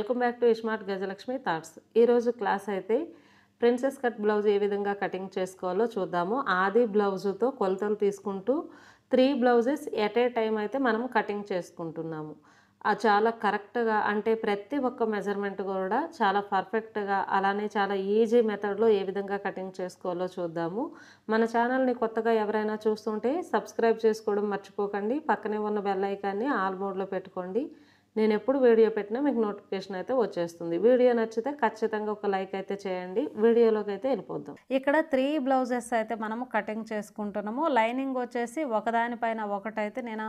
welcome back to iSmart గజలక్ష్మి thoughts ఈరోజు class అయితే ప్రిన్సెస్ కట్ బ్లౌజ్ ఏ విధంగా కటింగ్ చేసుకోవాలో చూద్దాము ఆది బ్లౌజుతో కొలతలు తీసుకుంటూ three blouses at a time అయితే మనం కటింగ్ చేసుకుంటున్నాము చాలా కరెక్ట్గా అంటే ప్రతి ఒక్క మెజర్మెంట్ కూడా చాలా పర్ఫెక్ట్గా అలానే చాలా ఈజీ మెథడ్లో ఏ విధంగా కటింగ్ చేసుకోవాలో చూద్దాము మన ఛానల్ని కొత్తగా ఎవరైనా చూస్తుంటే సబ్స్క్రైబ్ చేసుకోవడం మర్చిపోకండి పక్కనే ఉన్న బెల్ ఐకాన్ని ఆల్ మోడ్లో పెట్టుకోండి నేను ఎప్పుడు వీడియో పెట్టినా మీకు నోటిఫికేషన్ అయితే వచ్చేస్తుంది వీడియో నచ్చితే ఖచ్చితంగా ఒక లైక్ అయితే చేయండి వీడియోలోకి అయితే వెళ్ళిపోద్దాం ఇక్కడ త్రీ బ్లౌజెస్ అయితే మనము కటింగ్ చేసుకుంటున్నాము లైనింగ్ వచ్చేసి ఒకదానిపైన ఒకటైతే నేను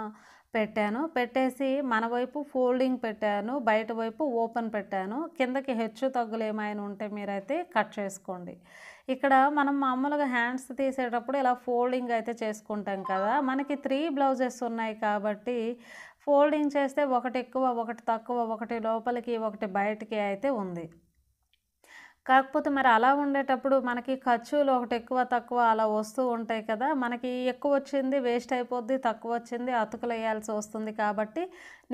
పెట్టాను పెట్టేసి మన వైపు ఫోల్డింగ్ పెట్టాను బయట వైపు ఓపెన్ పెట్టాను కిందకి హెచ్చు తగ్గులు ఏమైనా ఉంటే మీరైతే కట్ చేసుకోండి ఇక్కడ మనం మామూలుగా హ్యాండ్స్ తీసేటప్పుడు ఇలా ఫోల్డింగ్ అయితే చేసుకుంటాం కదా మనకి త్రీ బ్లౌజెస్ ఉన్నాయి కాబట్టి ఫోల్డింగ్ చేస్తే ఒకటి ఎక్కువ ఒకటి తక్కువ ఒకటి లోపలికి ఒకటి బయటికి అయితే ఉంది కాకపోతే మరి అలా ఉండేటప్పుడు మనకి ఖర్చులు ఒకటి ఎక్కువ తక్కువ అలా వస్తూ ఉంటాయి కదా మనకి ఎక్కువ వచ్చింది వేస్ట్ అయిపోద్ది తక్కువ వచ్చింది అతుకులు వేయాల్సి వస్తుంది కాబట్టి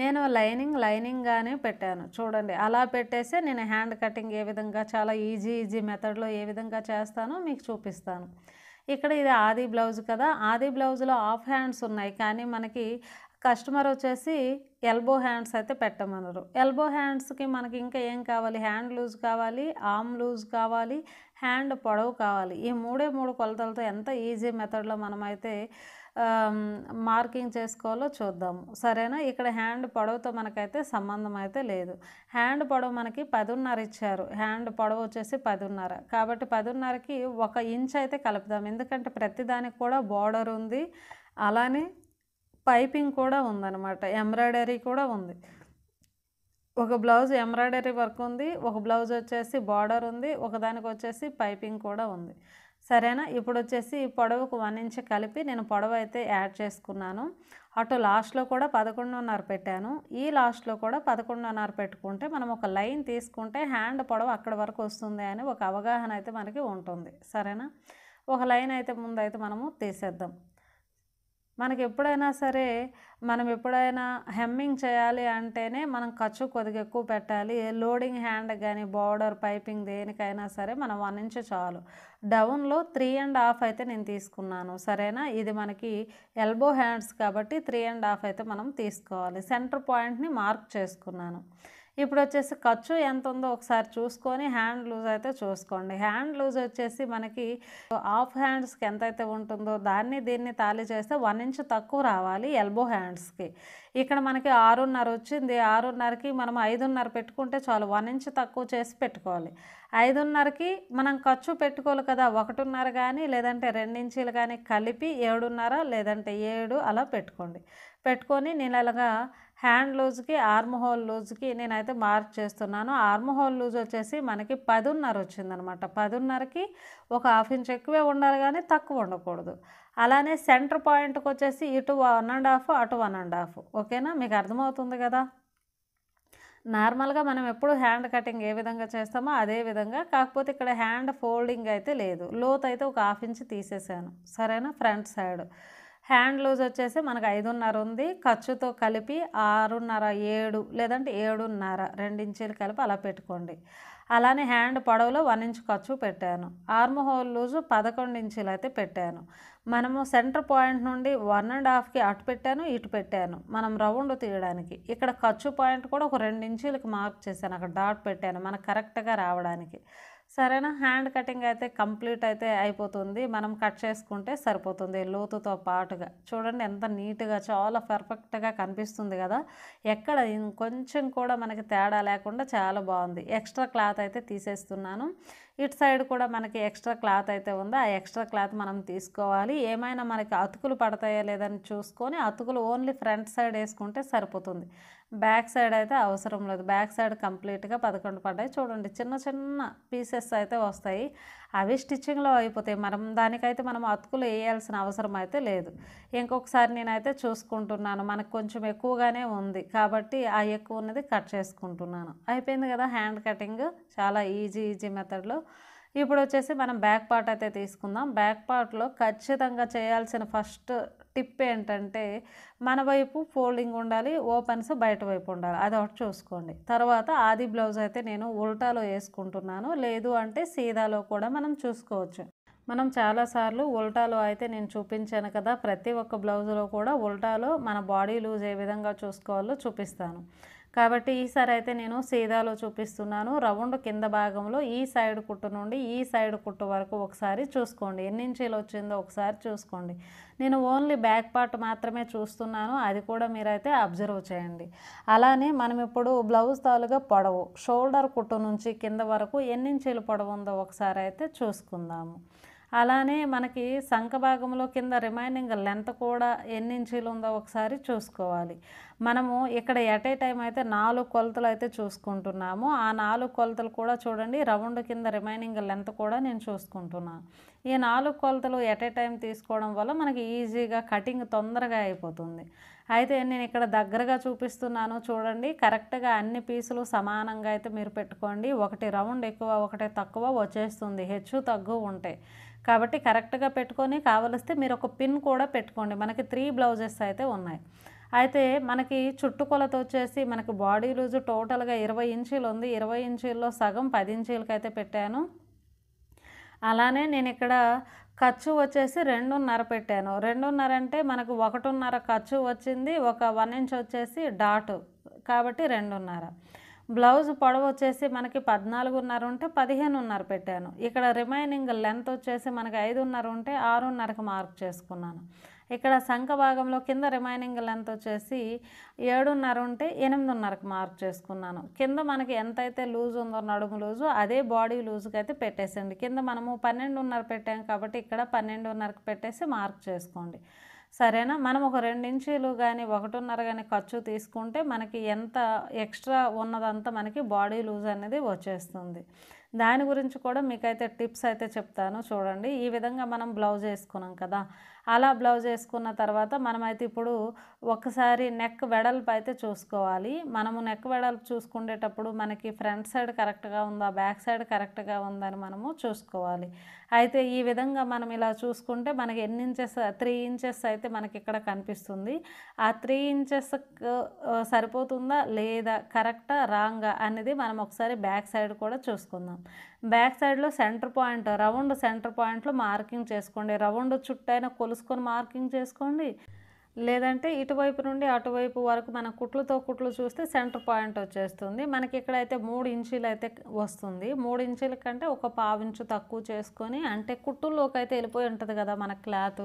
నేను లైనింగ్ లైనింగ్గానే పెట్టాను చూడండి అలా పెట్టేస్తే నేను హ్యాండ్ కటింగ్ ఏ విధంగా చాలా ఈజీ ఈజీ మెథడ్లో ఏ విధంగా చేస్తానో మీకు చూపిస్తాను ఇక్కడ ఇది ఆది బ్లౌజ్ కదా ఆది బ్లౌజ్లో ఆఫ్ హ్యాండ్స్ ఉన్నాయి కానీ మనకి కస్టమర్ వచ్చేసి ఎల్బో హ్యాండ్స్ అయితే పెట్టమన్నారు ఎల్బో హ్యాండ్స్కి మనకి ఇంకా ఏం కావాలి హ్యాండ్ లూజ్ కావాలి ఆమ్ లూజ్ కావాలి హ్యాండ్ పొడవు కావాలి ఈ మూడే మూడు కొలతలతో ఎంత ఈజీ మెథడ్లో మనమైతే మార్కింగ్ చేసుకోవాలో చూద్దాము సరేనా ఇక్కడ హ్యాండ్ పొడవుతో మనకైతే సంబంధం అయితే లేదు హ్యాండ్ పొడవు మనకి పదిన్నర ఇచ్చారు హ్యాండ్ పొడవు వచ్చేసి పదిన్నర కాబట్టి పదిన్నరకి ఒక ఇంచ్ అయితే కలుపుదాం ఎందుకంటే ప్రతిదానికి కూడా బోర్డర్ ఉంది అలానే పైపింగ్ కూడా ఉందన్నమాట ఎంబ్రాయిడరీ కూడా ఉంది ఒక బ్లౌజ్ ఎంబ్రాయిడరీ వర్క్ ఉంది ఒక బ్లౌజ్ వచ్చేసి బార్డర్ ఉంది ఒకదానికి వచ్చేసి పైపింగ్ కూడా ఉంది సరేనా ఇప్పుడు వచ్చేసి ఈ పొడవుకు వన్ ఇంచ్ కలిపి నేను పొడవ అయితే యాడ్ చేసుకున్నాను అటు లాస్ట్లో కూడా పదకొండున్నర పెట్టాను ఈ లాస్ట్లో కూడా పదకొండున్నర పెట్టుకుంటే మనం ఒక లైన్ తీసుకుంటే హ్యాండ్ పొడవ అక్కడ వరకు వస్తుంది అని ఒక అవగాహన అయితే మనకి ఉంటుంది సరేనా ఒక లైన్ అయితే ముందు అయితే మనము తీసేద్దాం మనకి ఎప్పుడైనా సరే మనం ఎప్పుడైనా హెమ్మింగ్ చేయాలి అంటేనే మనం ఖర్చు కొద్దిగా ఎక్కువ పెట్టాలి లోడింగ్ హ్యాండ్ కానీ బార్డర్ పైపింగ్ దేనికైనా సరే మనం వన్ ఇంచ్ చాలు డౌన్లో త్రీ అండ్ హాఫ్ అయితే నేను తీసుకున్నాను సరేనా ఇది మనకి ఎల్బో హ్యాండ్స్ కాబట్టి త్రీ అండ్ హాఫ్ అయితే మనం తీసుకోవాలి సెంటర్ పాయింట్ని మార్క్ చేసుకున్నాను ఇప్పుడు వచ్చేసి ఖర్చు ఎంత ఉందో ఒకసారి చూసుకొని హ్యాండ్ లూజ్ అయితే చూసుకోండి హ్యాండ్ లూజ్ వచ్చేసి మనకి ఆఫ్ హ్యాండ్స్కి ఎంత అయితే ఉంటుందో దాన్ని దీన్ని తాళి చేస్తే వన్ ఇంచ్ తక్కువ రావాలి ఎల్బో హ్యాండ్స్కి ఇక్కడ మనకి ఆరున్నర వచ్చింది ఆరున్నరకి మనం ఐదున్నర పెట్టుకుంటే చాలు వన్ ఇంచ్ తక్కువ చేసి పెట్టుకోవాలి ఐదున్నరకి మనం ఖర్చు పెట్టుకోవాలి కదా ఒకటిన్నర కానీ లేదంటే రెండించీలు కానీ కలిపి ఏడున్నర లేదంటే ఏడు అలా పెట్టుకోండి పెట్టుకొని నేను అలాగా హ్యాండ్ లూజ్కి ఆర్మ్ హోల్ లూజ్కి నేనైతే మార్క్ చేస్తున్నాను ఆర్మ్ హోల్ లూజ్ వచ్చేసి మనకి పదిన్నర వచ్చిందనమాట పదిన్నరకి ఒక హాఫ్ ఇంచ్ ఎక్కువే ఉండాలి కానీ తక్కువ ఉండకూడదు అలానే సెంటర్ పాయింట్కి వచ్చేసి ఇటు వన్ అండ్ హాఫ్ అటు వన్ అండ్ హాఫ్ ఓకేనా మీకు అర్థమవుతుంది కదా నార్మల్గా మనం ఎప్పుడు హ్యాండ్ కటింగ్ ఏ విధంగా చేస్తామో అదే విధంగా కాకపోతే ఇక్కడ హ్యాండ్ ఫోల్డింగ్ అయితే లేదు లోత్ అయితే ఒక హాఫ్ ఇంచ్ తీసేసాను సరేనా ఫ్రంట్ సైడ్ హ్యాండ్ లూజ్ వచ్చేసి మనకు ఐదున్నర ఉంది ఖర్చుతో కలిపి ఆరున్నర ఏడు లేదంటే ఏడున్నర రెండు ఇంచీలు కలిపి అలా పెట్టుకోండి అలానే హ్యాండ్ పొడవులో వన్ ఇంచ్ ఖర్చు పెట్టాను ఆర్మ్ హోల్ లూజు పదకొండు ఇంచీలు అయితే పెట్టాను మనము సెంటర్ పాయింట్ నుండి వన్ అండ్ హాఫ్కి అటు పెట్టాను ఇటు పెట్టాను మనం రౌండ్ తీయడానికి ఇక్కడ ఖర్చు పాయింట్ కూడా ఒక రెండు ఇంచులకి మార్క్ చేశాను అక్కడ డాట్ పెట్టాను మనకు కరెక్ట్గా రావడానికి సరేనా హ్యాండ్ కటింగ్ అయితే కంప్లీట్ అయితే అయిపోతుంది మనం కట్ చేసుకుంటే సరిపోతుంది లోతుతో పాటుగా చూడండి ఎంత నీట్గా చాలా పర్ఫెక్ట్గా కనిపిస్తుంది కదా ఎక్కడ కొంచెం కూడా మనకి తేడా లేకుండా చాలా బాగుంది ఎక్స్ట్రా క్లాత్ అయితే తీసేస్తున్నాను ఇటు సైడ్ కూడా మనకి ఎక్స్ట్రా క్లాత్ అయితే ఉందో ఆ ఎక్స్ట్రా క్లాత్ మనం తీసుకోవాలి ఏమైనా మనకి అతుకులు పడతాయో లేదని చూసుకొని అతుకులు ఓన్లీ ఫ్రంట్ సైడ్ వేసుకుంటే సరిపోతుంది బ్యాక్ సైడ్ అయితే అవసరం లేదు బ్యాక్ సైడ్ కంప్లీట్గా పదకొండు పడ్డాయి చూడండి చిన్న చిన్న పీసెస్ అయితే వస్తాయి అవి స్టిచ్చింగ్లో అయిపోతాయి మనం దానికైతే మనం అతుకులు వేయాల్సిన అవసరం అయితే లేదు ఇంకొకసారి నేనైతే చూసుకుంటున్నాను మనకు కొంచెం ఎక్కువగానే ఉంది కాబట్టి ఆ ఎక్కువ ఉన్నది కట్ చేసుకుంటున్నాను అయిపోయింది కదా హ్యాండ్ కటింగ్ చాలా ఈజీ ఈజీ మెథడ్లో ఇప్పుడు వచ్చేసి మనం బ్యాక్ పార్ట్ అయితే తీసుకుందాం బ్యాక్ పార్ట్లో ఖచ్చితంగా చేయాల్సిన ఫస్ట్ టిప్ ఏంటంటే మన వైపు ఫోల్డింగ్ ఉండాలి ఓపెన్స్ బయట వైపు ఉండాలి అది ఒకటి చూసుకోండి తర్వాత ఆది బ్లౌజ్ అయితే నేను ఉల్టాలో వేసుకుంటున్నాను లేదు అంటే సీదాలో కూడా మనం చూసుకోవచ్చు మనం చాలాసార్లు ఉల్టాలో అయితే నేను చూపించాను కదా ప్రతి ఒక్క బ్లౌజ్లో కూడా ఉల్టాలో మన బాడీ లూజ్ ఏ విధంగా చూసుకోవాలో చూపిస్తాను కాబట్టి ఈసారి అయితే నేను సీదాలో చూపిస్తున్నాను రౌండ్ కింద భాగంలో ఈ సైడ్ కుట్టు నుండి ఈ సైడ్ కుట్టు వరకు ఒకసారి చూసుకోండి ఎన్ని ఇంచీలు వచ్చిందో ఒకసారి చూసుకోండి నేను ఓన్లీ బ్యాక్ పార్ట్ మాత్రమే చూస్తున్నాను అది కూడా మీరైతే అబ్జర్వ్ చేయండి అలానే మనం ఇప్పుడు బ్లౌజ్ తాలుగా పొడవు షోల్డర్ కుట్టు నుంచి కింద వరకు ఎన్నించీలు పొడవు ఉందో ఒకసారి అయితే చూసుకుందాము అలానే మనకి సంఖ భాగంలో కింద రిమైనింగ్ లెంత్ కూడా ఎన్ని ఇంచీలు ఉందో ఒకసారి చూసుకోవాలి మనము ఇక్కడ ఎట్ ఏ టైం అయితే నాలుగు కొలతలు అయితే చూసుకుంటున్నాము ఆ నాలుగు కొలతలు కూడా చూడండి రౌండ్ కింద రిమైనింగ్ లెంత్ కూడా నేను చూసుకుంటున్నాను ఈ నాలుగు కొలతలు ఎట్ ఏ టైం తీసుకోవడం వల్ల మనకి ఈజీగా కటింగ్ తొందరగా అయిపోతుంది అయితే నేను ఇక్కడ దగ్గరగా చూపిస్తున్నాను చూడండి కరెక్ట్గా అన్ని పీసులు సమానంగా అయితే మీరు పెట్టుకోండి ఒకటి రౌండ్ ఎక్కువ ఒకటి తక్కువ వచ్చేస్తుంది హెచ్చు తగ్గు ఉంటాయి కాబట్టి కరెక్ట్గా పెట్టుకొని కావలిస్తే మీరు ఒక పిన్ కూడా పెట్టుకోండి మనకి త్రీ బ్లౌజెస్ అయితే ఉన్నాయి అయితే మనకి చుట్టుకొలత వచ్చేసి మనకి బాడీ లూజు టోటల్గా ఇరవై ఇంచీలు ఉంది ఇరవై ఇంచీల్లో సగం పది ఇంచీలకి అయితే పెట్టాను అలానే నేను ఇక్కడ ఖర్చు వచ్చేసి రెండున్నర పెట్టాను రెండున్నర అంటే మనకు ఒకటిన్నర ఖర్చు వచ్చింది ఒక వన్ ఇంచ్ వచ్చేసి డాటు కాబట్టి రెండున్నర బ్లౌజ్ పొడవు వచ్చేసి మనకి పద్నాలుగున్నర ఉంటే పదిహేనున్నర పెట్టాను ఇక్కడ రిమైనింగ్ లెంత్ వచ్చేసి మనకి ఐదున్నర ఉంటే ఆరున్నరకు మార్క్ చేసుకున్నాను ఇక్కడ సంఖ భాగంలో కింద రిమైనింగ్ లెంత్ వచ్చేసి ఏడున్నర ఉంటే ఎనిమిదిన్నరకు మార్క్ చేసుకున్నాను కింద మనకి ఎంతైతే లూజ్ ఉందో నడుము లూజు అదే బాడీ లూజ్కి అయితే పెట్టేసండి కింద మనము పన్నెండున్నర పెట్టాం కాబట్టి ఇక్కడ పన్నెండున్నరకు పెట్టేసి మార్క్ చేసుకోండి సరేనా మనం ఒక రెండు ఇంచులు కానీ ఒకటిన్నర కానీ ఖర్చు తీసుకుంటే మనకి ఎంత ఎక్స్ట్రా ఉన్నదంతా మనకి బాడీ లూజ్ అనేది వచ్చేస్తుంది దాని గురించి కూడా మీకైతే టిప్స్ అయితే చెప్తాను చూడండి ఈ విధంగా మనం బ్లౌజ్ వేసుకున్నాం కదా అలా బ్లౌజ్ వేసుకున్న తర్వాత మనమైతే ఇప్పుడు ఒకసారి నెక్ వెడల్పు అయితే చూసుకోవాలి మనము నెక్ వెడల్పు చూసుకునేటప్పుడు మనకి ఫ్రంట్ సైడ్ కరెక్ట్గా ఉందా బ్యాక్ సైడ్ కరెక్ట్గా ఉందని మనము చూసుకోవాలి అయితే ఈ విధంగా మనం ఇలా చూసుకుంటే మనకి ఎన్ని ఇంచెస్ త్రీ ఇంచెస్ అయితే మనకి ఇక్కడ కనిపిస్తుంది ఆ త్రీ ఇంచెస్ సరిపోతుందా లేదా కరెక్టా రాంగా అనేది మనం ఒకసారి బ్యాక్ సైడ్ కూడా చూసుకుందాం బ్యాక్ సైడ్లో సెంటర్ పాయింట్ రౌండ్ సెంటర్ పాయింట్లో మార్కింగ్ చేసుకోండి రౌండ్ చుట్టైనా కొలుసుకొని మార్కింగ్ చేసుకోండి లేదంటే ఇటువైపు నుండి అటువైపు వరకు మన కుట్లతో కుట్లు చూస్తే సెంటర్ పాయింట్ వచ్చేస్తుంది మనకి ఇక్కడైతే మూడు ఇంచీలు అయితే వస్తుంది మూడు ఇంచీల కంటే ఒక పావు ఇంచు తక్కువ చేసుకొని అంటే కుట్టుల్లోకి అయితే వెళ్ళిపోయి ఉంటుంది కదా మన క్లాత్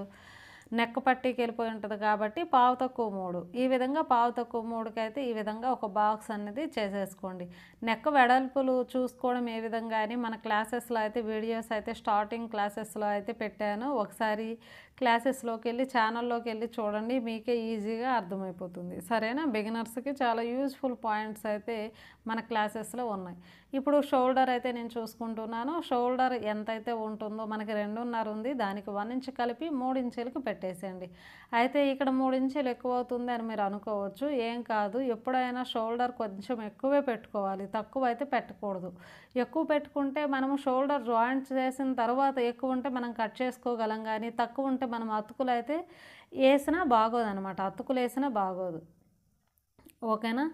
నెక్క పట్టికి వెళ్ళిపోయి ఉంటుంది కాబట్టి పావు తక్కువ మూడు ఈ విధంగా పావు తక్కువ మూడుకైతే ఈ విధంగా ఒక బాక్స్ అనేది చేసేసుకోండి నెక్క వెడల్పులు చూసుకోవడం ఏ విధంగా అని మన క్లాసెస్లో అయితే వీడియోస్ అయితే స్టార్టింగ్ క్లాసెస్లో అయితే పెట్టాను ఒకసారి క్లాసెస్లోకి వెళ్ళి ఛానల్లోకి వెళ్ళి చూడండి మీకే ఈజీగా అర్థమైపోతుంది సరేనా బిగినర్స్కి చాలా యూజ్ఫుల్ పాయింట్స్ అయితే మన క్లాసెస్లో ఉన్నాయి ఇప్పుడు షోల్డర్ అయితే నేను చూసుకుంటున్నాను షోల్డర్ ఎంతైతే ఉంటుందో మనకి రెండున్నర ఉంది దానికి వన్ ఇంచ్ కలిపి మూడు ఇంచులకు పెట్టేసేయండి అయితే ఇక్కడ మూడు ఇంచులు ఎక్కువ అవుతుంది అని మీరు అనుకోవచ్చు ఏం కాదు ఎప్పుడైనా షోల్డర్ కొంచెం ఎక్కువే పెట్టుకోవాలి తక్కువ అయితే పెట్టకూడదు ఎక్కువ పెట్టుకుంటే మనము షోల్డర్ జాయింట్ చేసిన తర్వాత ఎక్కువ ఉంటే మనం కట్ చేసుకోగలం కానీ తక్కువ ఉంటే ఎందుకంటే మనం అతుకులు అయితే వేసినా బాగోదు అనమాట అతుకులు వేసినా బాగోదు ఓకేనా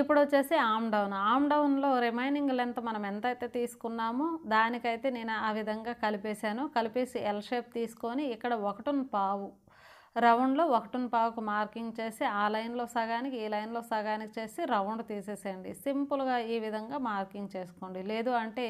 ఇప్పుడు వచ్చేసి ఆమ్ డౌన్ ఆమ్ డౌన్లో రిమైనింగ్ లెంత్ మనం ఎంత అయితే తీసుకున్నామో దానికైతే నేను ఆ విధంగా కలిపేశాను కలిపేసి ఎల్ షేప్ తీసుకొని ఇక్కడ ఒకటిన పావు రౌండ్లో ఒకటిన పావుకు మార్కింగ్ చేసి ఆ లైన్లో సగానికి ఈ లైన్లో సగానికి చేసి రౌండ్ తీసేసేయండి సింపుల్గా ఈ విధంగా మార్కింగ్ చేసుకోండి లేదు అంటే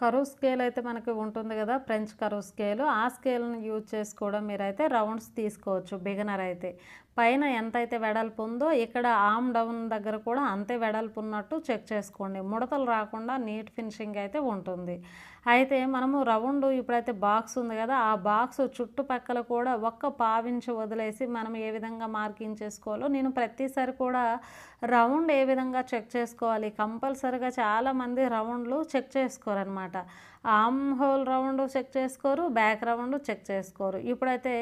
కరువు స్కేల్ అయితే మనకి ఉంటుంది కదా ఫ్రెంచ్ కరువు స్కేలు ఆ స్కేల్ని యూజ్ చేసుకోవడం మీరైతే రౌండ్స్ తీసుకోవచ్చు బిగినర్ అయితే పైన ఎంతైతే వెడల్పు ఉందో ఇక్కడ ఆమ్ డౌన్ దగ్గర కూడా అంతే వెడల్పు ఉన్నట్టు చెక్ చేసుకోండి ముడతలు రాకుండా నీట్ ఫినిషింగ్ అయితే ఉంటుంది అయితే మనము రౌండ్ ఇప్పుడైతే బాక్స్ ఉంది కదా ఆ బాక్స్ చుట్టుపక్కల కూడా ఒక్క పావించి వదిలేసి మనం ఏ విధంగా మార్కింగ్ చేసుకోవాలో నేను ప్రతిసారి కూడా రౌండ్ ఏ విధంగా చెక్ చేసుకోవాలి కంపల్సరిగా చాలామంది రౌండ్లు చెక్ చేసుకోరనమాట ఆమ్ హోల్ రౌండ్ చెక్ చేసుకోరు బ్యాక్ రౌండ్ చెక్ చేసుకోరు ఇప్పుడైతే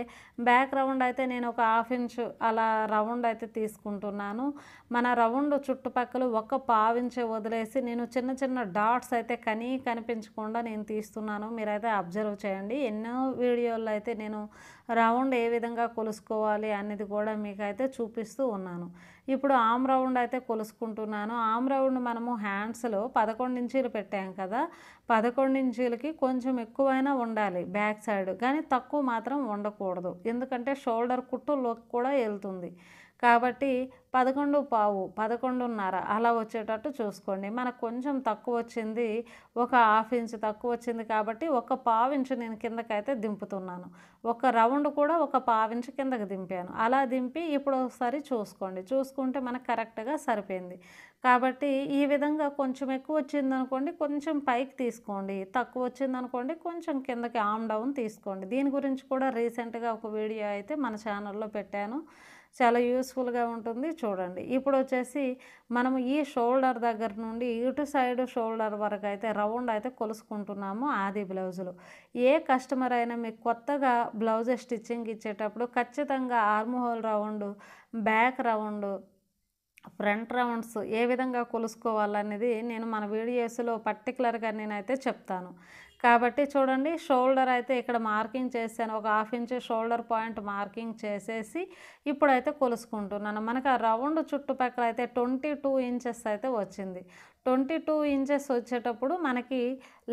బ్యాక్ రౌండ్ అయితే నేను ఒక హాఫ్ ఇంచ్ అలా రౌండ్ అయితే తీసుకుంటున్నాను మన రౌండ్ చుట్టుపక్కల ఒక పావించే వదిలేసి నేను చిన్న చిన్న డాట్స్ అయితే కనీ కనిపించకుండా నేను తీస్తున్నాను మీరైతే అబ్జర్వ్ చేయండి ఎన్నో వీడియోల్లో అయితే నేను రౌండ్ ఏ విధంగా కొలుసుకోవాలి అనేది కూడా మీకైతే చూపిస్తూ ఉన్నాను ఇప్పుడు ఆమ్ రౌండ్ అయితే కొలుసుకుంటున్నాను ఆమ్ రౌండ్ మనము హ్యాండ్స్లో పదకొండు ఇంచీలు పెట్టాం కదా పదకొండు ఇంచీలకి కొంచెం ఎక్కువైనా ఉండాలి బ్యాక్ సైడ్ కానీ తక్కువ మాత్రం ఉండకూడదు ఎందుకంటే షోల్డర్ కుట్టులోకి కూడా వెళ్తుంది కాబట్టి పదకొండు పావు పదకొండున్నర అలా వచ్చేటట్టు చూసుకోండి మనకు కొంచెం తక్కువ వచ్చింది ఒక హాఫ్ ఇంచ్ తక్కువ వచ్చింది కాబట్టి ఒక పావు ఇంచు నేను కిందకైతే దింపుతున్నాను ఒక రౌండ్ కూడా ఒక పావు ఇంచు కిందకి దింపాను అలా దింపి ఇప్పుడు ఒకసారి చూసుకోండి చూసుకుంటే మనకు కరెక్ట్గా సరిపోయింది కాబట్టి ఈ విధంగా కొంచెం ఎక్కువ వచ్చింది అనుకోండి కొంచెం పైకి తీసుకోండి తక్కువ వచ్చింది అనుకోండి కొంచెం కిందకి ఆమ్ డౌన్ తీసుకోండి దీని గురించి కూడా రీసెంట్గా ఒక వీడియో అయితే మన ఛానల్లో పెట్టాను చాలా యూస్ఫుల్గా ఉంటుంది చూడండి ఇప్పుడు వచ్చేసి మనము ఈ షోల్డర్ దగ్గర నుండి ఇటు సైడ్ షోల్డర్ వరకు అయితే రౌండ్ అయితే కొలుసుకుంటున్నాము ఆది బ్లౌజులు ఏ కస్టమర్ అయినా మీకు కొత్తగా బ్లౌజ్ స్టిచ్చింగ్ ఇచ్చేటప్పుడు ఖచ్చితంగా arm hole round back round front rounds ఏ విధంగా కొలుసుకోవాలనేది నేను మన వీడియోస్లో పర్టికులర్గా నేనైతే చెప్తాను కాబట్టి చూడండి షోల్డర్ అయితే ఇక్కడ మార్కింగ్ చేశాను ఒక half inch shoulder point marking చేసేసి ఇప్పుడైతే కొలుసుకుంటున్నాను మనకు ఆ రౌండ్ చుట్టుపక్కల అయితే ట్వంటీ టూ ఇంచెస్ అయితే వచ్చింది ట్వంటీ టూ ఇంచెస్ వచ్చేటప్పుడు మనకి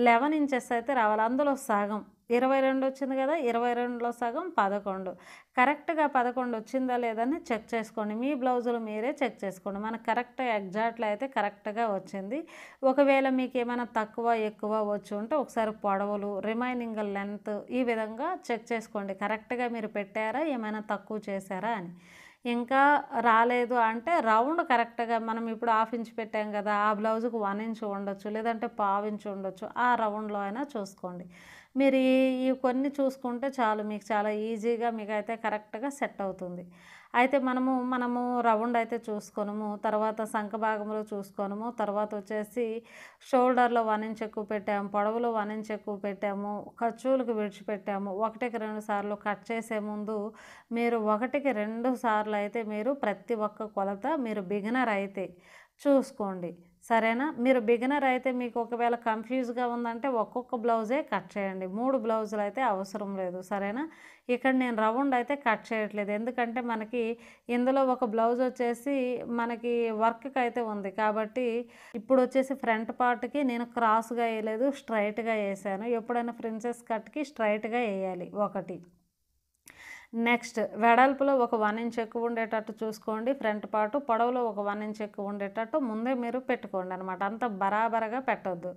లెవెన్ ఇంచెస్ అయితే రావాలి అందులో సగం ఇరవై రెండు వచ్చింది కదా ఇరవై రెండులో సగం పదకొండు కరెక్ట్గా పదకొండు వచ్చిందా లేదని చెక్ చేసుకోండి మీ బ్లౌజులు మీరే చెక్ చేసుకోండి మనకు కరెక్ట్ ఎగ్జాక్ట్లో అయితే కరెక్ట్గా వచ్చింది ఒకవేళ మీకు ఏమైనా తక్కువ ఎక్కువ వచ్చి ఉంటే ఒకసారి పొడవులు రిమైనింగ్ లెంత్ ఈ విధంగా చెక్ చేసుకోండి కరెక్ట్గా మీరు పెట్టారా ఏమైనా తక్కువ చేశారా అని ఇంకా రాలేదు అంటే రౌండ్ కరెక్ట్గా మనం ఇప్పుడు హాఫ్ ఇంచ్ పెట్టాం కదా ఆ బ్లౌజ్కి వన్ ఇంచ్ ఉండొచ్చు లేదంటే పావు ఇంచ్ ఉండొచ్చు ఆ రౌండ్లో అయినా చూసుకోండి మీరు ఈ కొన్ని చూసుకుంటే చాలు మీకు చాలా ఈజీగా మీకు అయితే కరెక్ట్గా సెట్ అవుతుంది అయితే మనము మనము రౌండ్ అయితే చూసుకోనము తర్వాత సంఖ భాగంలో చూసుకోనము తర్వాత వచ్చేసి షోల్డర్లో వన్ ఇంచ్ ఎక్కువ పెట్టాము పొడవులో వన్ ఇంచ్ ఎక్కువ పెట్టాము ఖర్చులకు విడిచిపెట్టాము ఒకటికి రెండు సార్లు కట్ చేసే ముందు మీరు ఒకటికి రెండు సార్లు అయితే మీరు ప్రతి ఒక్క కొలత మీరు బిగినర్ అయితే చూసుకోండి సరేనా మీరు బిగినర్ అయితే మీకు ఒకవేళ కన్ఫ్యూజ్గా ఉందంటే ఒక్కొక్క బ్లౌజే కట్ చేయండి మూడు బ్లౌజులు అయితే అవసరం లేదు సరేనా ఇక్కడ నేను రౌండ్ అయితే కట్ చేయట్లేదు ఎందుకంటే మనకి ఇందులో ఒక బ్లౌజ్ వచ్చేసి మనకి వర్క్కి అయితే ఉంది కాబట్టి ఇప్పుడు వచ్చేసి ఫ్రంట్ పార్ట్కి నేను క్రాస్గా వేయలేదు స్ట్రైట్గా వేసాను ఎప్పుడైనా ఫ్రిన్సెస్ కట్కి స్ట్రైట్గా వేయాలి ఒకటి నెక్స్ట్ వెడల్పులో ఒక వన్ ఇంచ్ ఎక్కువ ఉండేటట్టు చూసుకోండి ఫ్రంట్ పాటు పొడవులో ఒక వన్ ఇంచ్ ఎక్కువ ఉండేటట్టు ముందే మీరు పెట్టుకోండి అనమాట అంత బరాబరగా పెట్టద్దు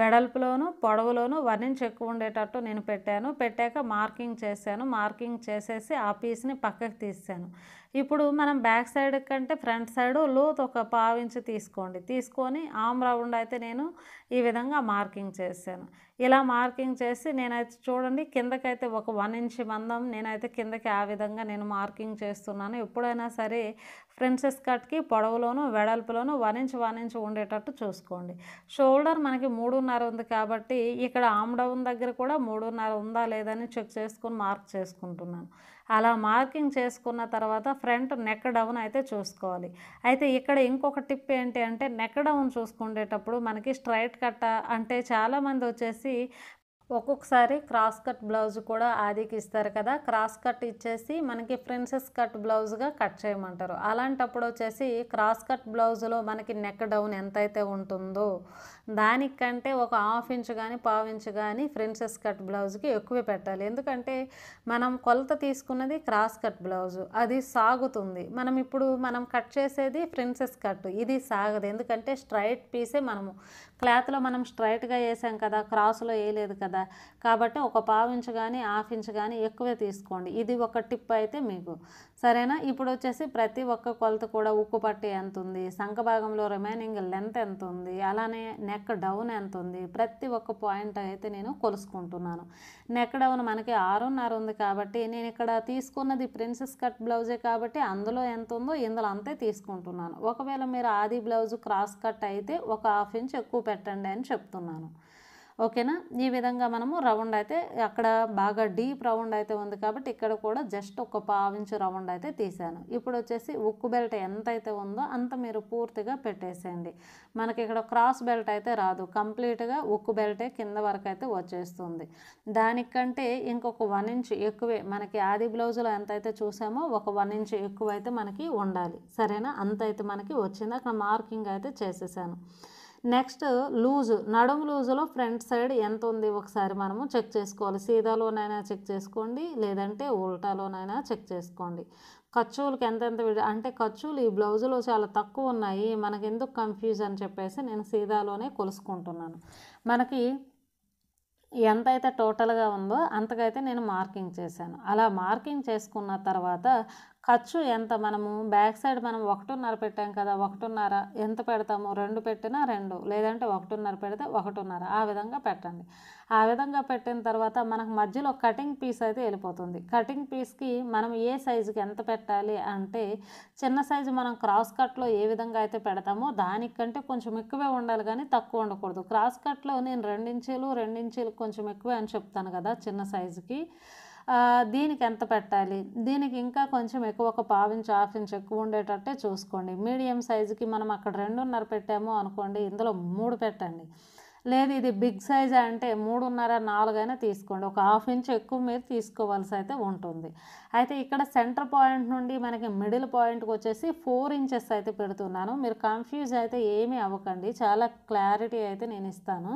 వెడల్పులోను పొడవులోను వన్ ఇంచ్ ఎక్కువ ఉండేటట్టు నేను పెట్టాను పెట్టాక మార్కింగ్ చేశాను మార్కింగ్ చేసేసి ఆ పీస్ని పక్కకు తీసాను ఇప్పుడు మనం బ్యాక్ సైడ్ కంటే ఫ్రంట్ సైడ్ లోతు ఒక పావించి తీసుకోండి తీసుకొని ఆమ్ రౌండ్ అయితే నేను ఈ విధంగా మార్కింగ్ చేశాను ఇలా మార్కింగ్ చేసి నేనైతే చూడండి కిందకైతే ఒక వన్ ఇంచ్ మందం నేనైతే కిందకి ఆ విధంగా నేను మార్కింగ్ చేస్తున్నాను ఎప్పుడైనా సరే ప్రిన్సెస్ కట్కి పొడవులోను వెడల్పులోను వన్ ఇంచ్ వన్ ఇంచ్ ఉండేటట్టు చూసుకోండి షోల్డర్ మనకి మూడున్నర ఉంది కాబట్టి ఇక్కడ ఆమ్ డౌన్ దగ్గర కూడా మూడున్నర ఉందా లేదని చెక్ చేసుకుని మార్క్ చేసుకుంటున్నాను అలా మార్కింగ్ చేసుకున్న తర్వాత ఫ్రంట్ నెక్ డౌన్ అయితే చూసుకోవాలి అయితే ఇక్కడ ఇంకొక టిప్ ఏంటి అంటే నెక్ డౌన్ చూసుకునేటప్పుడు మనకి స్ట్రైట్ కట్ట అంటే చాలామంది వచ్చేసి ఒక్కొక్కసారి క్రాస్ కట్ బ్లౌజ్ కూడా ఆదికి ఇస్తారు కదా క్రాస్ కట్ ఇచ్చేసి మనకి ప్రిన్సెస్ కట్ బ్లౌజ్గా కట్ చేయమంటారు అలాంటప్పుడు వచ్చేసి క్రాస్ కట్ బ్లౌజ్లో మనకి నెక్ డౌన్ ఎంతైతే ఉంటుందో దానికంటే ఒక హాఫ్ ఇంచ్ కానీ పావు ఇంచ్ కానీ ప్రిన్సెస్ కట్ బ్లౌజ్కి ఎక్కువ పెట్టాలి ఎందుకంటే మనం కొలత తీసుకున్నది క్రాస్ కట్ బ్లౌజ్ అది సాగుతుంది మనం ఇప్పుడు మనం కట్ చేసేది ప్రిన్సెస్ కట్ ఇది సాగదు ఎందుకంటే స్ట్రైట్ పీసే మనము క్లాత్లో మనం స్ట్రైట్గా వేసాం కదా క్రాస్లో వేయలేదు కదా కాబట్టి ఒక పావు ఇంచు కానీ హాఫ్ ఇంచు కానీ ఎక్కువే తీసుకోండి ఇది ఒక టిప్ అయితే మీకు సరేనా ఇప్పుడు వచ్చేసి ప్రతి ఒక్క కొలత కూడా ఉక్కు పట్టి ఎంత ఉంది సంఖ భాగంలో రిమైనింగ్ లెంత్ ఎంత ఉంది అలానే నెక్ డౌన్ ఎంత ఉంది ప్రతి ఒక్క పాయింట్ అయితే నేను కొలుసుకుంటున్నాను నెక్ డౌన్ మనకి ఆరున్నర ఉంది కాబట్టి నేను ఇక్కడ తీసుకున్నది ప్రిన్సెస్ కట్ బ్లౌజే కాబట్టి అందులో ఎంత ఉందో ఇందులో అంతే తీసుకుంటున్నాను ఒకవేళ మీరు ఆది బ్లౌజ్ క్రాస్ కట్ అయితే ఒక హాఫ్ ఇంచ్ ఎక్కువ పెట్టండి అని చెప్తున్నాను ఓకేనా ఈ విధంగా మనము రౌండ్ అయితే అక్కడ బాగా డీప్ రౌండ్ అయితే ఉంది కాబట్టి ఇక్కడ కూడా జస్ట్ ఒక పావించు రౌండ్ అయితే తీసాను ఇప్పుడు వచ్చేసి ఉక్కు బెల్ట్ ఎంత అయితే ఉందో అంత మీరు పూర్తిగా పెట్టేసేయండి మనకి ఇక్కడ క్రాస్ బెల్ట్ అయితే రాదు కంప్లీట్గా ఉక్కు బెల్టే కింద వరకు అయితే వచ్చేస్తుంది దానికంటే ఇంకొక వన్ ఇంచ్ ఎక్కువే మనకి ఆది బ్లౌజ్లో ఎంత అయితే చూసామో ఒక వన్ ఇంచ్ ఎక్కువ అయితే మనకి ఉండాలి సరేనా అంత అయితే మనకి వచ్చింది అక్కడ మార్కింగ్ అయితే చేసేసాను నెక్స్ట్ లూజు నడుము లూజులో ఫ్రంట్ సైడ్ ఎంత ఉంది ఒకసారి మనము చెక్ చేసుకోవాలి సీదాలోనైనా చెక్ చేసుకోండి లేదంటే ఉల్టాలోనైనా చెక్ చేసుకోండి ఖర్చులకు ఎంతెంత అంటే ఖర్చులు ఈ బ్లౌజులో చాలా తక్కువ ఉన్నాయి మనకి ఎందుకు కన్ఫ్యూజ్ అని చెప్పేసి నేను సీదాలోనే కొలుసుకుంటున్నాను మనకి ఎంతైతే టోటల్గా ఉందో అంతకైతే నేను మార్కింగ్ చేశాను అలా మార్కింగ్ చేసుకున్న తర్వాత ఖర్చు ఎంత మనము బ్యాక్ సైడ్ మనం ఒకటిన్నర పెట్టాం కదా ఒకటిన్నర ఎంత పెడతాము రెండు పెట్టినా రెండు లేదంటే ఒకటిన్నర పెడితే ఒకటిన్నర ఆ విధంగా పెట్టండి ఆ విధంగా పెట్టిన తర్వాత మనకు మధ్యలో కటింగ్ పీస్ అయితే వెళ్ళిపోతుంది కటింగ్ పీస్కి మనం ఏ సైజుకి ఎంత పెట్టాలి అంటే చిన్న సైజు మనం క్రాస్ కట్లో ఏ విధంగా అయితే పెడతామో దానికంటే కొంచెం ఎక్కువే ఉండాలి కానీ తక్కువ ఉండకూడదు క్రాస్ కట్లో నేను రెండించీలు ఇంచీలు కొంచెం ఎక్కువే అని చెప్తాను కదా చిన్న సైజుకి దీనికి ఎంత పెట్టాలి దీనికి ఇంకా కొంచెం ఎక్కువ ఒక పావించి హాఫ్ ఇంచ్ ఎక్కువ ఉండేటట్టే చూసుకోండి మీడియం సైజుకి మనం అక్కడ రెండున్నర పెట్టాము అనుకోండి ఇందులో మూడు పెట్టండి లేదు ఇది బిగ్ సైజ్ అంటే మూడున్నర నాలుగైనా తీసుకోండి ఒక హాఫ్ ఇంచ్ ఎక్కువ మీరు తీసుకోవాల్సి అయితే ఉంటుంది అయితే ఇక్కడ సెంటర్ పాయింట్ నుండి మనకి మిడిల్ పాయింట్కి వచ్చేసి ఫోర్ ఇంచెస్ అయితే పెడుతున్నాను మీరు కన్ఫ్యూజ్ అయితే ఏమీ అవ్వకండి చాలా క్లారిటీ అయితే నేను ఇస్తాను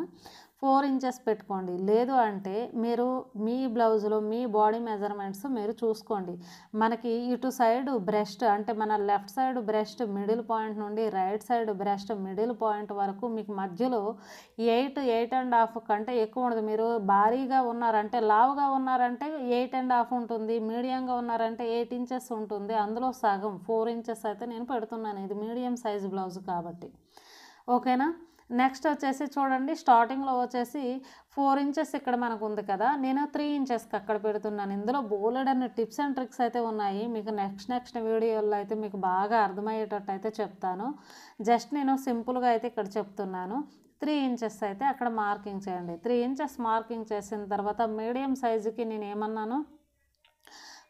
ఫోర్ ఇంచెస్ పెట్టుకోండి లేదు అంటే మీరు మీ బ్లౌజ్లో మీ బాడీ మెజర్మెంట్స్ మీరు చూసుకోండి మనకి ఇటు సైడ్ బ్రెస్ట్ అంటే మన left side breast middle point నుండి right side breast middle point వరకు మీకు మధ్యలో ఎయిట్ ఎయిట్ అండ్ హాఫ్ కంటే ఎక్కువ ఉండదు మీరు భారీగా ఉన్నారంటే లావుగా ఉన్నారంటే ఎయిట్ అండ్ హాఫ్ ఉంటుంది మీడియంగా ఉన్నారంటే ఎయిట్ ఇంచెస్ ఉంటుంది అందులో సగం ఫోర్ ఇంచెస్ అయితే నేను పెడుతున్నాను ఇది మీడియం సైజ్ బ్లౌజ్ కాబట్టి ఓకేనా నెక్స్ట్ వచ్చేసి చూడండి స్టార్టింగ్లో వచ్చేసి ఫోర్ ఇంచెస్ ఇక్కడ మనకు ఉంది కదా నేను త్రీ ఇంచెస్కి అక్కడ పెడుతున్నాను ఇందులో బోలెడ్ అనే టిప్స్ అండ్ ట్రిక్స్ అయితే ఉన్నాయి మీకు నెక్స్ట్ నెక్స్ట్ వీడియోలో అయితే మీకు బాగా అర్థమయ్యేటట్టు అయితే చెప్తాను జస్ట్ నేను సింపుల్గా అయితే ఇక్కడ చెప్తున్నాను త్రీ ఇంచెస్ అయితే అక్కడ మార్కింగ్ చేయండి త్రీ ఇంచెస్ మార్కింగ్ చేసిన తర్వాత మీడియం సైజుకి నేను ఏమన్నాను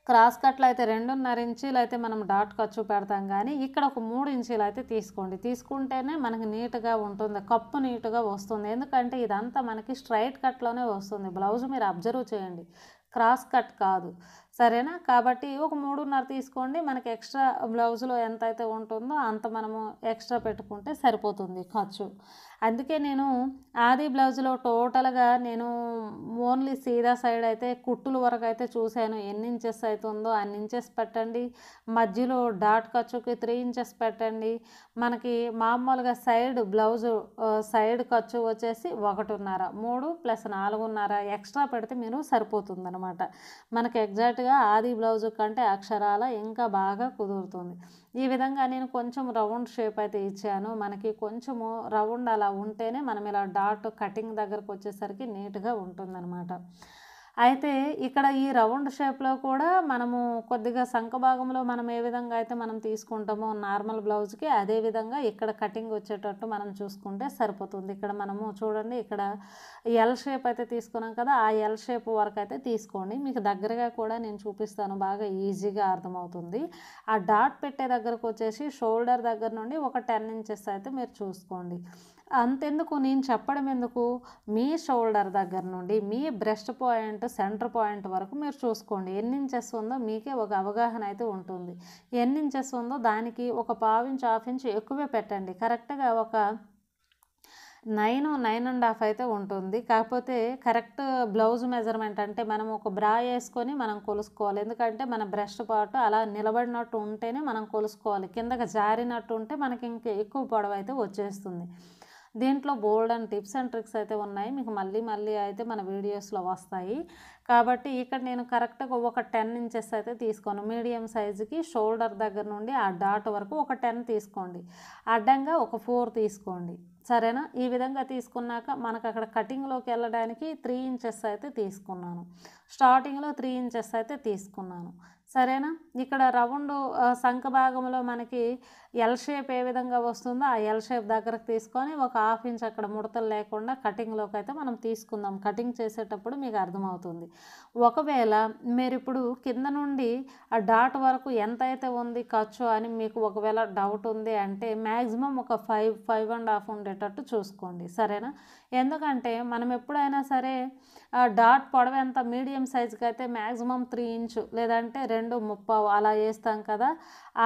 క్రాస్ కట్లు అయితే రెండున్నర ఇంచీలు అయితే మనం డాట్ ఖర్చు పెడతాం కానీ ఇక్కడ ఒక మూడు ఇంచీలు అయితే తీసుకోండి తీసుకుంటేనే మనకి నీట్గా ఉంటుంది కప్పు నీట్గా వస్తుంది ఎందుకంటే ఇదంతా మనకి స్ట్రైట్ కట్లోనే వస్తుంది బ్లౌజ్ మీరు అబ్జర్వ్ చేయండి క్రాస్ కట్ కాదు సరేనా కాబట్టి ఒక మూడున్నర తీసుకోండి మనకి ఎక్స్ట్రా బ్లౌజ్లో ఎంత అయితే ఉంటుందో అంత మనము ఎక్స్ట్రా పెట్టుకుంటే సరిపోతుంది ఖర్చు అందుకే నేను ఆది బ్లౌజ్లో టోటల్గా నేను ఓన్లీ సీదా సైడ్ అయితే కుట్టుల వరకు అయితే చూశాను ఎన్ని ఇంచెస్ అవుతుందో అన్ని ఇంచెస్ పెట్టండి మధ్యలో డాట్ ఖర్చుకి త్రీ ఇంచెస్ పెట్టండి మనకి మామూలుగా సైడ్ బ్లౌజ్ సైడ్ ఖర్చు వచ్చేసి ఒకటిన్నర మూడు ప్లస్ నాలుగున్నర ఎక్స్ట్రా పెడితే మీరు సరిపోతుంది అనమాట మనకి ఎగ్జాక్ట్గా పూర్తిగా ఆది బ్లౌజ్ కంటే అక్షరాల ఇంకా బాగా కుదురుతుంది ఈ విధంగా నేను కొంచెం రౌండ్ షేప్ అయితే ఇచ్చాను మనకి కొంచెము రౌండ్ అలా ఉంటేనే మనం ఇలా డాట్ కటింగ్ దగ్గరకు వచ్చేసరికి నీట్గా ఉంటుందన్నమాట అయితే ఇక్కడ ఈ రౌండ్ షేప్లో కూడా మనము కొద్దిగా సంఖ భాగంలో మనం ఏ విధంగా అయితే మనం తీసుకుంటామో నార్మల్ బ్లౌజ్కి అదే విధంగా ఇక్కడ కటింగ్ వచ్చేటట్టు మనం చూసుకుంటే సరిపోతుంది ఇక్కడ మనము చూడండి ఇక్కడ ఎల్ షేప్ అయితే తీసుకున్నాం కదా ఆ ఎల్ షేప్ వరకు అయితే తీసుకోండి మీకు దగ్గరగా కూడా నేను చూపిస్తాను బాగా ఈజీగా అర్థమవుతుంది ఆ డాట్ పెట్టే దగ్గరకు వచ్చేసి షోల్డర్ దగ్గర నుండి ఒక టెన్ ఇంచెస్ అయితే మీరు చూసుకోండి అంతెందుకు నేను చెప్పడం ఎందుకు మీ షోల్డర్ దగ్గర నుండి మీ బ్రెస్ట్ పాయింట్ సెంటర్ పాయింట్ వరకు మీరు చూసుకోండి ఎన్ని ఇంచెస్ ఉందో మీకే ఒక అవగాహన అయితే ఉంటుంది ఎన్ని ఇంచెస్ ఉందో దానికి ఒక పావించ్ హాఫ్ ఇంచ్ ఎక్కువే పెట్టండి కరెక్ట్గా ఒక నైన్ నైన్ అండ్ హాఫ్ అయితే ఉంటుంది కాకపోతే కరెక్ట్ బ్లౌజ్ మెజర్మెంట్ అంటే మనం ఒక బ్రా వేసుకొని మనం కొలుసుకోవాలి ఎందుకంటే మన బ్రెస్ట్ పార్ట్ అలా నిలబడినట్టు ఉంటేనే మనం కొలుసుకోవాలి కిందకి జారినట్టు ఉంటే మనకి ఇంకా ఎక్కువ పొడవైతే అయితే వచ్చేస్తుంది దీంట్లో bold and tips and tricks అయితే ఉన్నాయి మీకు మళ్ళీ మళ్ళీ అయితే మన వీడియోస్లో వస్తాయి కాబట్టి ఇక్కడ నేను కరెక్ట్గా ఒక టెన్ ఇంచెస్ అయితే తీసుకోను మీడియం సైజుకి షోల్డర్ దగ్గర నుండి ఆ డాట్ వరకు ఒక టెన్ తీసుకోండి అడ్డంగా ఒక ఫోర్ తీసుకోండి సరేనా ఈ విధంగా తీసుకున్నాక మనకు అక్కడ కటింగ్లోకి వెళ్ళడానికి త్రీ ఇంచెస్ అయితే తీసుకున్నాను స్టార్టింగ్లో త్రీ ఇంచెస్ అయితే తీసుకున్నాను సరేనా ఇక్కడ రౌండ్ సంఖ భాగంలో మనకి ఎల్ షేప్ ఏ విధంగా వస్తుందో ఆ ఎల్ షేప్ దగ్గరకు తీసుకొని ఒక హాఫ్ ఇంచ్ అక్కడ ముడతలు లేకుండా కటింగ్లోకి అయితే మనం తీసుకుందాం కటింగ్ చేసేటప్పుడు మీకు అర్థమవుతుంది ఒకవేళ మీరు ఇప్పుడు కింద నుండి ఆ డాట్ వరకు ఎంత అయితే ఉంది ఖర్చు అని మీకు ఒకవేళ డౌట్ ఉంది అంటే మ్యాక్సిమం ఒక ఫైవ్ ఫైవ్ అండ్ హాఫ్ ఉండేటట్టు చూసుకోండి సరేనా ఎందుకంటే మనం ఎప్పుడైనా సరే డాట్ పొడవ ఎంత మీడియం సైజ్కి అయితే మ్యాక్సిమం త్రీ ఇంచు లేదంటే రెండు ముప్పావు అలా వేస్తాం కదా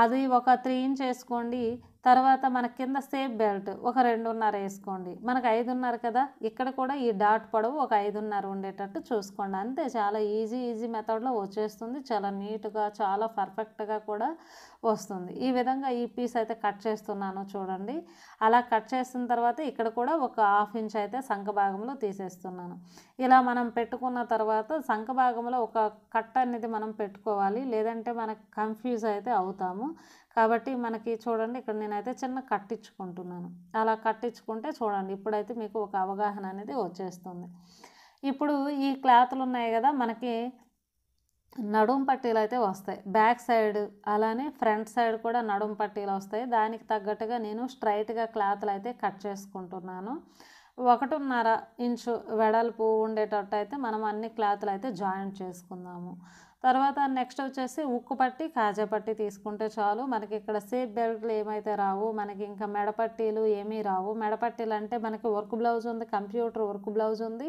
అది ఒక త్రీ ఇంచ్ వేసుకోండి తర్వాత మన కింద సేఫ్ బెల్ట్ ఒక రెండున్నర వేసుకోండి మనకు ఐదున్నర కదా ఇక్కడ కూడా ఈ డాట్ పొడవు ఒక ఐదున్నర ఉండేటట్టు చూసుకోండి అంతే చాలా ఈజీ ఈజీ మెథడ్లో వచ్చేస్తుంది చాలా నీట్గా చాలా పర్ఫెక్ట్గా కూడా వస్తుంది ఈ విధంగా ఈ పీస్ అయితే కట్ చేస్తున్నాను చూడండి అలా కట్ చేసిన తర్వాత ఇక్కడ కూడా ఒక హాఫ్ ఇంచ్ అయితే సంఖ భాగంలో తీసేస్తున్నాను ఇలా మనం పెట్టుకున్న తర్వాత సంఖ భాగంలో ఒక కట్ అనేది మనం పెట్టుకోవాలి లేదంటే మనకు కన్ఫ్యూజ్ అయితే అవుతాము కాబట్టి మనకి చూడండి ఇక్కడ నేనైతే చిన్న కట్టించుకుంటున్నాను అలా కట్టించుకుంటే చూడండి ఇప్పుడైతే మీకు ఒక అవగాహన అనేది వచ్చేస్తుంది ఇప్పుడు ఈ క్లాత్లు ఉన్నాయి కదా మనకి నడుం పట్టీలు అయితే వస్తాయి బ్యాక్ సైడ్ అలానే ఫ్రంట్ సైడ్ కూడా నడుం పట్టీలు వస్తాయి దానికి తగ్గట్టుగా నేను స్ట్రైట్గా క్లాత్లు అయితే కట్ చేసుకుంటున్నాను ఒకటిన్నర ఇంచు వెడల్పు ఉండేటట్టు అయితే మనం అన్ని క్లాత్లు అయితే జాయింట్ చేసుకుందాము తర్వాత నెక్స్ట్ వచ్చేసి ఉక్కు పట్టి కాజా పట్టి తీసుకుంటే చాలు మనకి ఇక్కడ సేఫ్ బెల్ట్లు ఏమైతే రావు మనకి ఇంకా మెడపట్టీలు ఏమీ రావు మెడపట్టీలు అంటే మనకి వర్క్ బ్లౌజ్ ఉంది కంప్యూటర్ వర్క్ బ్లౌజ్ ఉంది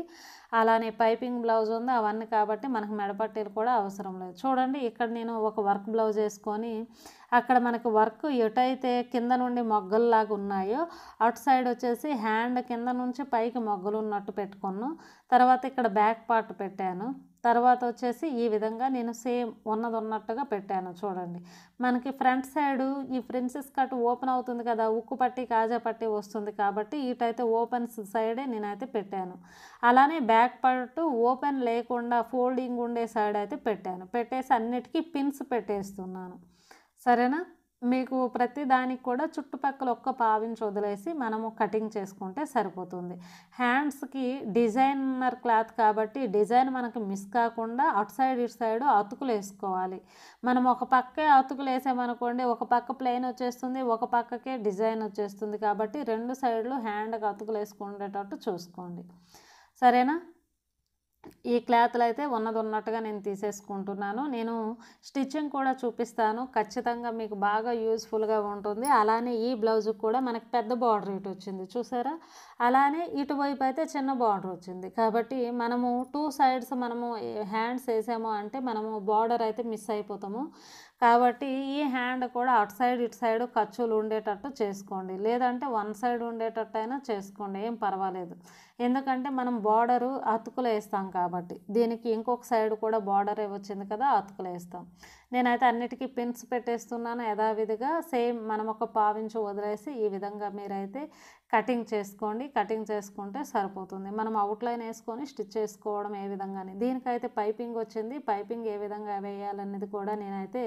అలానే పైపింగ్ బ్లౌజ్ ఉంది అవన్నీ కాబట్టి మనకు మెడపట్టీలు కూడా అవసరం లేదు చూడండి ఇక్కడ నేను ఒక వర్క్ బ్లౌజ్ వేసుకొని అక్కడ మనకి వర్క్ ఎటైతే కింద నుండి మొగ్గల్లాగా ఉన్నాయో అటు సైడ్ వచ్చేసి హ్యాండ్ కింద నుంచి పైకి మొగ్గలు ఉన్నట్టు పెట్టుకున్నాను తర్వాత ఇక్కడ బ్యాక్ పార్ట్ పెట్టాను తర్వాత వచ్చేసి ఈ విధంగా నేను సేమ్ ఉన్నది ఉన్నట్టుగా పెట్టాను చూడండి మనకి ఫ్రంట్ సైడ్ ఈ ప్రిన్సెస్ కట్ ఓపెన్ అవుతుంది కదా ఉక్కు పట్టి కాజా పట్టి వస్తుంది కాబట్టి ఇటైతే ఓపెన్ సైడే నేనైతే పెట్టాను అలానే బ్యాక్ పార్ట్ ఓపెన్ లేకుండా ఫోల్డింగ్ ఉండే సైడ్ అయితే పెట్టాను పెట్టేసి అన్నిటికీ పిన్స్ పెట్టేస్తున్నాను సరేనా మీకు ప్రతి దానికి కూడా చుట్టుపక్కల ఒక్క పావించి వదిలేసి మనము కటింగ్ చేసుకుంటే సరిపోతుంది హ్యాండ్స్కి డిజైనర్ క్లాత్ కాబట్టి డిజైన్ మనకు మిస్ కాకుండా అటు సైడ్ ఇటు సైడ్ అతుకులు వేసుకోవాలి మనం ఒక పక్కే అతుకులు వేసామనుకోండి ఒక పక్క ప్లెయిన్ వచ్చేస్తుంది ఒక పక్కకే డిజైన్ వచ్చేస్తుంది కాబట్టి రెండు సైడ్లు హ్యాండ్కి అతుకులు వేసుకునేటట్టు చూసుకోండి సరేనా ఈ క్లాత్లు అయితే ఉన్నది ఉన్నట్టుగా నేను తీసేసుకుంటున్నాను నేను స్టిచ్చింగ్ కూడా చూపిస్తాను ఖచ్చితంగా మీకు బాగా యూజ్ఫుల్గా ఉంటుంది అలానే ఈ బ్లౌజ్ కూడా మనకు పెద్ద బార్డర్ ఇటు వచ్చింది చూసారా అలానే ఇటువైపు అయితే చిన్న బార్డర్ వచ్చింది కాబట్టి మనము టూ సైడ్స్ మనము హ్యాండ్స్ వేసాము అంటే మనము బార్డర్ అయితే మిస్ అయిపోతాము కాబట్టి ఈ హ్యాండ్ కూడా అటు సైడ్ ఇటు సైడ్ ఖర్చులు ఉండేటట్టు చేసుకోండి లేదంటే వన్ సైడ్ ఉండేటట్టు అయినా చేసుకోండి ఏం పర్వాలేదు ఎందుకంటే మనం బార్డరు అతుకులు వేస్తాం కాబట్టి దీనికి ఇంకొక సైడ్ కూడా బార్డర్ వచ్చింది కదా అతుకులు వేస్తాం నేనైతే అన్నిటికీ పిన్స్ పెట్టేస్తున్నాను యథావిధిగా సేమ్ మనం ఒక పావించు వదిలేసి ఈ విధంగా మీరైతే కటింగ్ చేసుకోండి కటింగ్ చేసుకుంటే సరిపోతుంది మనం అవుట్లైన్ వేసుకొని స్టిచ్ చేసుకోవడం ఏ విధంగానే దీనికైతే పైపింగ్ వచ్చింది పైపింగ్ ఏ విధంగా వేయాలనేది కూడా నేనైతే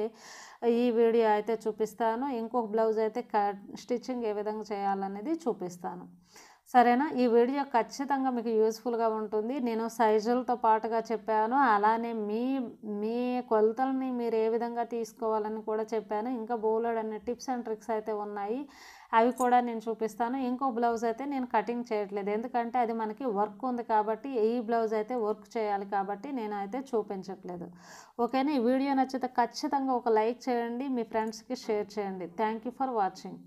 ఈ వీడియో అయితే చూపిస్తాను ఇంకొక బ్లౌజ్ అయితే స్టిచ్చింగ్ ఏ విధంగా చేయాలనేది చూపిస్తాను సరేనా ఈ వీడియో ఖచ్చితంగా మీకు యూస్ఫుల్గా ఉంటుంది నేను సైజులతో పాటుగా చెప్పాను అలానే మీ మీ కొలతల్ని మీరు ఏ విధంగా తీసుకోవాలని కూడా చెప్పాను ఇంకా బోలెడ్ అనే టిప్స్ అండ్ ట్రిక్స్ అయితే ఉన్నాయి అవి కూడా నేను చూపిస్తాను ఇంకో బ్లౌజ్ అయితే నేను కటింగ్ చేయట్లేదు ఎందుకంటే అది మనకి వర్క్ ఉంది కాబట్టి ఈ బ్లౌజ్ అయితే వర్క్ చేయాలి కాబట్టి నేను అయితే చూపించట్లేదు ఓకేనా ఈ వీడియో నచ్చితే ఖచ్చితంగా ఒక లైక్ చేయండి మీ ఫ్రెండ్స్కి షేర్ చేయండి థ్యాంక్ యూ ఫర్ వాచింగ్